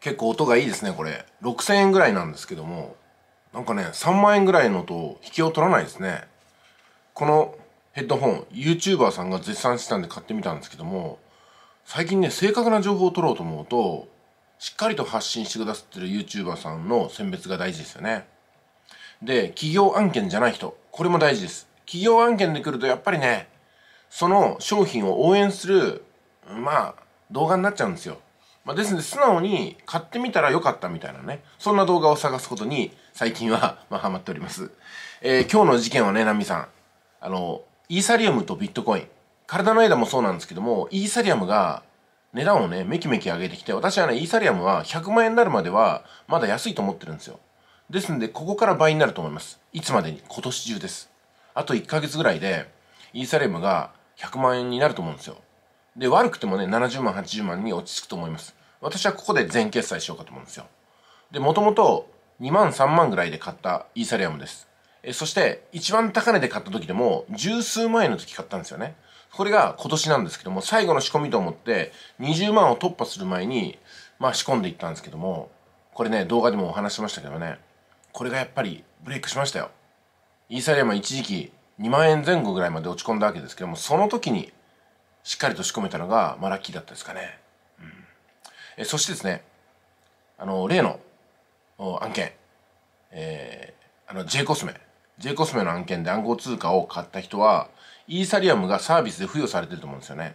結構音がいいですねこれ6000円ぐらいなんですけどもなんかね3万円ぐらいのと引きを取らないですねこのヘッドホン YouTuber さんが絶賛してたんで買ってみたんですけども最近ね正確な情報を取ろうと思うとしっかりと発信してくださってる YouTuber さんの選別が大事ですよねで企業案件じゃない人これも大事です企業案件で来るとやっぱりねその商品を応援するまあ動画になっちゃうんですよまあ、ですので素直に買ってみたらよかったみたいなねそんな動画を探すことに最近は まあハマっております、えー、今日の事件はねナミさんあのイーサリアムとビットコイン体の間もそうなんですけどもイーサリアムが値段をねめきめき上げてきて私はねイーサリアムは100万円になるまではまだ安いと思ってるんですよですんでここから倍になると思いますいつまでに今年中ですあと1ヶ月ぐらいでイーサリアムが100万円になると思うんですよで、悪くてもね、70万、80万に落ち着くと思います。私はここで全決済しようかと思うんですよ。で、もともと2万、3万ぐらいで買ったイーサリアムです。えそして、一番高値で買った時でも、十数万円の時買ったんですよね。これが今年なんですけども、最後の仕込みと思って、20万を突破する前に、まあ仕込んでいったんですけども、これね、動画でもお話しましたけどね、これがやっぱりブレイクしましたよ。イーサリアムは一時期2万円前後ぐらいまで落ち込んだわけですけども、その時にしっかりと仕込めたのが、まあ、ラッキーだったですかね。うん、えそしてですね、あの、例の案件、えー、あの、J コスメ、J コスメの案件で暗号通貨を買った人は、イーサリアムがサービスで付与されてると思うんですよね。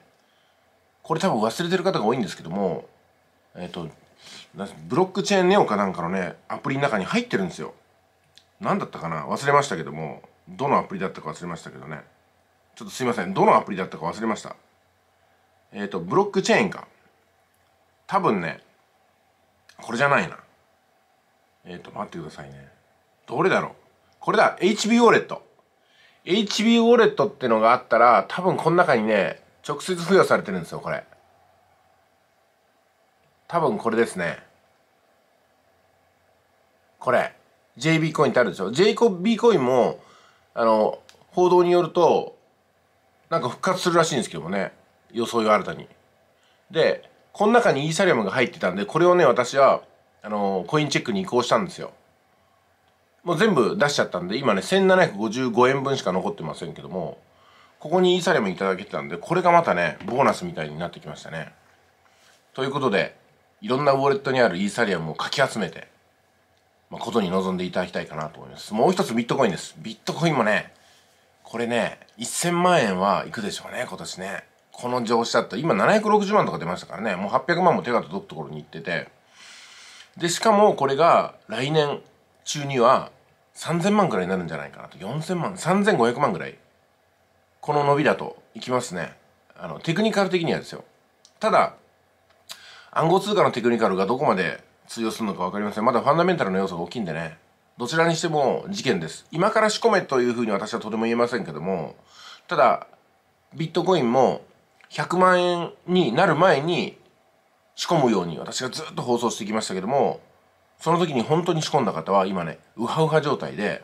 これ多分忘れてる方が多いんですけども、えっ、ー、と、ブロックチェーンネオかなんかのね、アプリの中に入ってるんですよ。何だったかな忘れましたけども、どのアプリだったか忘れましたけどね。ちょっとすいません。どのアプリだったか忘れました。えっ、ー、と、ブロックチェーンか。多分ね、これじゃないな。えっ、ー、と、待ってくださいね。どれだろうこれだ !HB ウォレット !HB ウォレットってのがあったら、多分この中にね、直接付与されてるんですよ、これ。多分これですね。これ。JB コインってあるでしょ ?JB コインも、あの、報道によると、なんか復活するらしいんですけどもね。予想よ新たにでこの中にイーサリアムが入ってたんでこれをね私はあのコインチェックに移行したんですよもう全部出しちゃったんで今ね1755円分しか残ってませんけどもここにイーサリアムいただけてたんでこれがまたねボーナスみたいになってきましたねということでいろんなウォレットにあるイーサリアムをかき集めて、まあ、ことに臨んでいただきたいかなと思いますもう一つビットコインですビットコインもねこれね1000万円はいくでしょうね今年ねこの乗車って今760万とか出ましたからねもう800万も手が届くところに行っててでしかもこれが来年中には3000万ぐらいになるんじゃないかなと4000万3500万ぐらいこの伸びだといきますねあのテクニカル的にはですよただ暗号通貨のテクニカルがどこまで通用するのかわかりませんまだファンダメンタルの要素が大きいんでねどちらにしても事件です今から仕込めというふうに私はとても言えませんけどもただビットコインも100万円になる前に仕込むように私がずっと放送してきましたけども、その時に本当に仕込んだ方は今ね、ウハウハ状態で、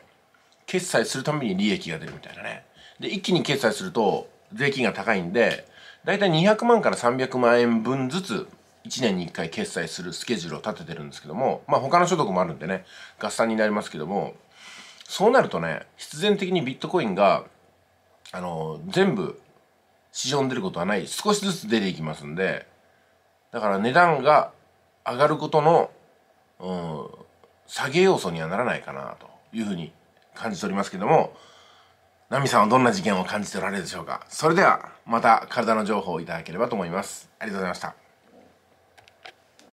決済するために利益が出るみたいなね。で、一気に決済すると税金が高いんで、だいたい200万から300万円分ずつ1年に1回決済するスケジュールを立ててるんですけども、まあ他の所得もあるんでね、合算になりますけども、そうなるとね、必然的にビットコインが、あの、全部市場に出ることはない少しずつ出ていきますんでだから値段が上がることの、うん、下げ要素にはならないかなというふうに感じておりますけども奈美さんはどんな事件を感じておられるでしょうかそれではまた体の情報をいただければと思いますありがとうございました